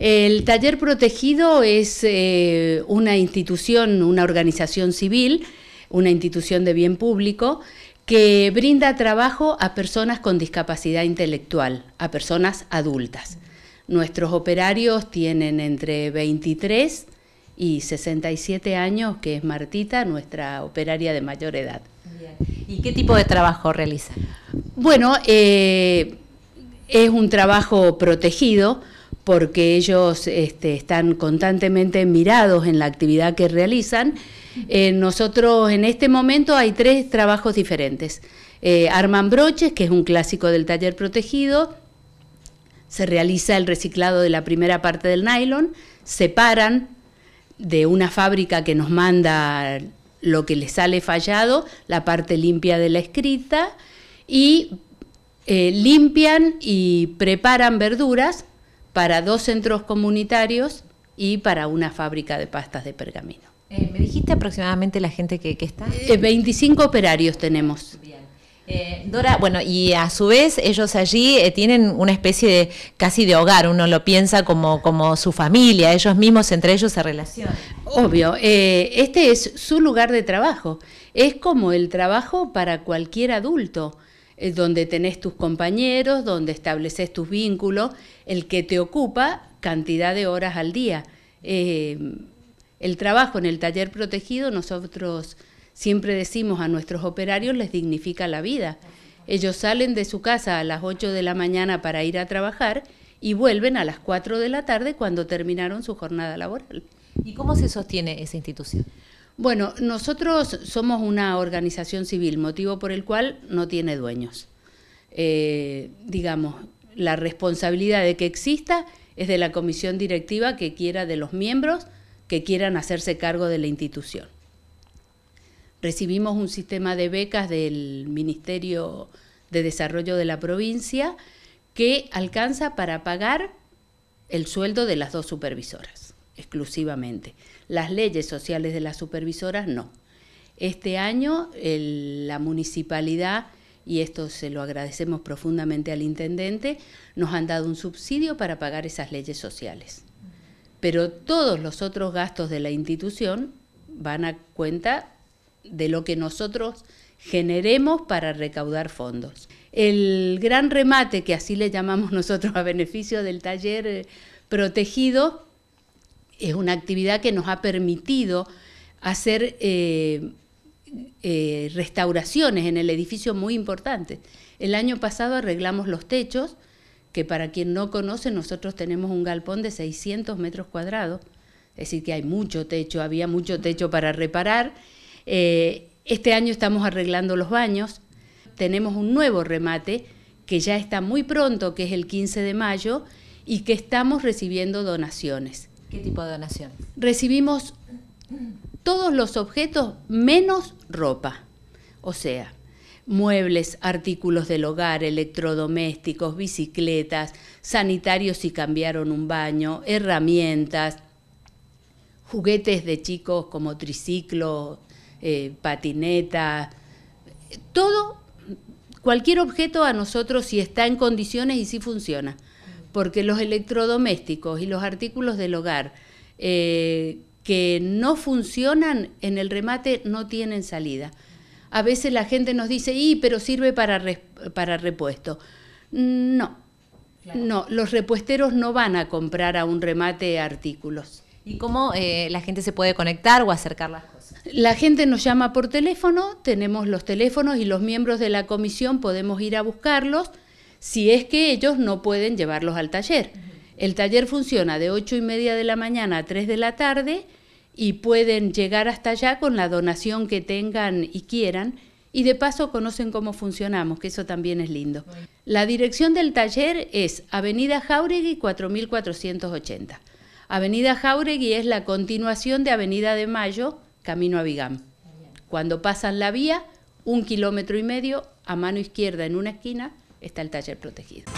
El Taller Protegido es eh, una institución, una organización civil, una institución de bien público que brinda trabajo a personas con discapacidad intelectual, a personas adultas. Nuestros operarios tienen entre 23 y 67 años, que es Martita, nuestra operaria de mayor edad. ¿Y qué tipo de trabajo realiza? Bueno, eh, es un trabajo protegido, porque ellos este, están constantemente mirados en la actividad que realizan. Eh, nosotros en este momento hay tres trabajos diferentes. Eh, arman broches, que es un clásico del taller protegido, se realiza el reciclado de la primera parte del nylon, separan de una fábrica que nos manda lo que le sale fallado, la parte limpia de la escrita, y eh, limpian y preparan verduras para dos centros comunitarios y para una fábrica de pastas de pergamino. Eh, ¿Me dijiste aproximadamente la gente que, está? 25 eh, operarios tenemos. Bien. Eh, Dora, bueno, y a su vez ellos allí tienen una especie de casi de hogar, uno lo piensa como, como su familia, ellos mismos entre ellos se relacionan. Obvio, este es su lugar de trabajo, es como el trabajo para cualquier adulto donde tenés tus compañeros, donde estableces tus vínculos, el que te ocupa cantidad de horas al día. Eh, el trabajo en el taller protegido, nosotros siempre decimos a nuestros operarios, les dignifica la vida. Ellos salen de su casa a las 8 de la mañana para ir a trabajar y vuelven a las 4 de la tarde cuando terminaron su jornada laboral. ¿Y cómo se sostiene esa institución? Bueno, nosotros somos una organización civil, motivo por el cual no tiene dueños. Eh, digamos, la responsabilidad de que exista es de la comisión directiva que quiera, de los miembros que quieran hacerse cargo de la institución. Recibimos un sistema de becas del Ministerio de Desarrollo de la provincia que alcanza para pagar el sueldo de las dos supervisoras exclusivamente. Las leyes sociales de las supervisoras no. Este año la municipalidad, y esto se lo agradecemos profundamente al intendente, nos han dado un subsidio para pagar esas leyes sociales. Pero todos los otros gastos de la institución van a cuenta de lo que nosotros generemos para recaudar fondos. El gran remate, que así le llamamos nosotros a beneficio del taller eh, protegido, es una actividad que nos ha permitido hacer eh, eh, restauraciones en el edificio muy importantes. El año pasado arreglamos los techos, que para quien no conoce, nosotros tenemos un galpón de 600 metros cuadrados, es decir, que hay mucho techo, había mucho techo para reparar. Eh, este año estamos arreglando los baños, tenemos un nuevo remate que ya está muy pronto, que es el 15 de mayo, y que estamos recibiendo donaciones. ¿Qué tipo de donación? Recibimos todos los objetos menos ropa, o sea, muebles, artículos del hogar, electrodomésticos, bicicletas, sanitarios si cambiaron un baño, herramientas, juguetes de chicos como triciclo, eh, patineta, todo, cualquier objeto a nosotros si está en condiciones y si funciona porque los electrodomésticos y los artículos del hogar eh, que no funcionan en el remate no tienen salida. A veces la gente nos dice, y pero sirve para, para repuesto. No, no, los repuesteros no van a comprar a un remate artículos. ¿Y cómo eh, la gente se puede conectar o acercar las cosas? La gente nos llama por teléfono, tenemos los teléfonos y los miembros de la comisión podemos ir a buscarlos si es que ellos no pueden llevarlos al taller. El taller funciona de 8 y media de la mañana a 3 de la tarde y pueden llegar hasta allá con la donación que tengan y quieran y de paso conocen cómo funcionamos, que eso también es lindo. La dirección del taller es Avenida Jauregui 4480. Avenida Jauregui es la continuación de Avenida de Mayo, camino a Vigam. Cuando pasan la vía, un kilómetro y medio a mano izquierda en una esquina está el taller protegido.